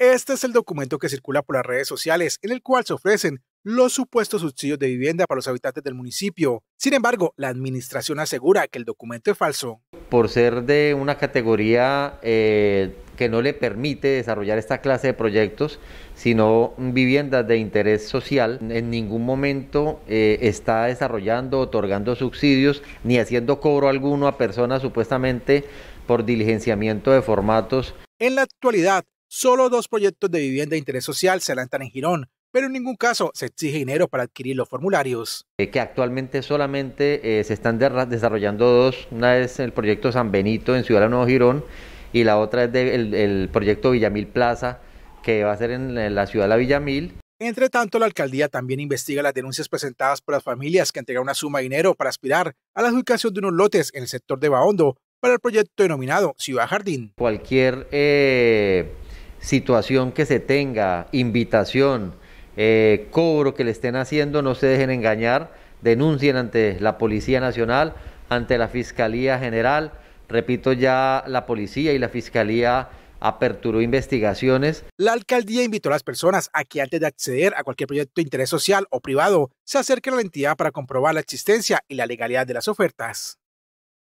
Este es el documento que circula por las redes sociales, en el cual se ofrecen los supuestos subsidios de vivienda para los habitantes del municipio. Sin embargo, la administración asegura que el documento es falso. Por ser de una categoría eh, que no le permite desarrollar esta clase de proyectos, sino viviendas de interés social, en ningún momento eh, está desarrollando, otorgando subsidios, ni haciendo cobro alguno a personas supuestamente por diligenciamiento de formatos. En la actualidad, Solo dos proyectos de vivienda de interés social se lanzan en Girón, pero en ningún caso se exige dinero para adquirir los formularios. Eh, que actualmente solamente eh, se están desarrollando dos, una es el proyecto San Benito en Ciudad de Nuevo Girón y la otra es el, proyecto Villamil Plaza que va a ser en la ciudad de la Villamil. Entre tanto, la alcaldía también investiga las denuncias presentadas por las familias que entregaron una suma de dinero para aspirar a la adjudicación de unos lotes en el sector de Baondo para el proyecto denominado Ciudad Jardín. Cualquier eh, situación que se tenga, invitación, eh, cobro que le estén haciendo, no se dejen engañar, denuncien ante la Policía Nacional, ante la Fiscalía General. Repito, ya la Policía y la Fiscalía aperturó investigaciones. La alcaldía invitó a las personas a que antes de acceder a cualquier proyecto de interés social o privado, se acerquen a la entidad para comprobar la existencia y la legalidad de las ofertas.